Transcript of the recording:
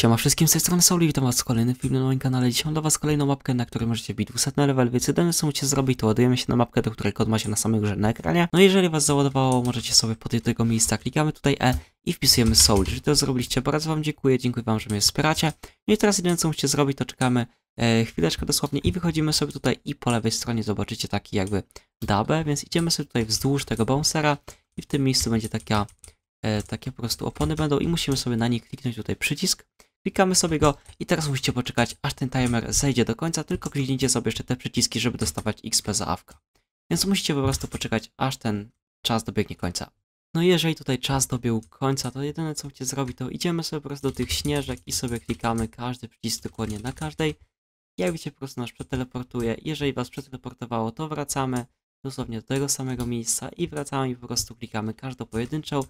Siema wszystkim, z tej strony Soul witam was w kolejnym filmie na moim kanale. Dzisiaj mam dla was kolejną mapkę, na której możecie bić 200 level, więc jedyne co musicie zrobić to ładujemy się na mapkę, do której kod macie na samej grze na ekranie. No i jeżeli was załadowało, możecie sobie pod tego miejsca, klikamy tutaj E i wpisujemy Soul. Jeżeli to zrobiliście, bardzo wam dziękuję, dziękuję wam, że mnie wspieracie. No i teraz jedyne co musicie zrobić to czekamy e, chwileczkę dosłownie i wychodzimy sobie tutaj i po lewej stronie zobaczycie taki jakby dabę, więc idziemy sobie tutaj wzdłuż tego bouncera i w tym miejscu będzie taka e, takie po prostu opony będą i musimy sobie na nie kliknąć tutaj przycisk Klikamy sobie go i teraz musicie poczekać, aż ten timer zejdzie do końca, tylko kliknijcie sobie jeszcze te przyciski, żeby dostawać XP za awka. Więc musicie po prostu poczekać, aż ten czas dobiegnie końca. No i jeżeli tutaj czas dobił końca, to jedyne co musicie zrobić, to idziemy sobie po prostu do tych śnieżek i sobie klikamy każdy przycisk dokładnie na każdej. Jak widzicie, po prostu nas przeteleportuje. Jeżeli was przeteleportowało, to wracamy dosłownie do tego samego miejsca i wracamy i po prostu klikamy każdą pojedynczą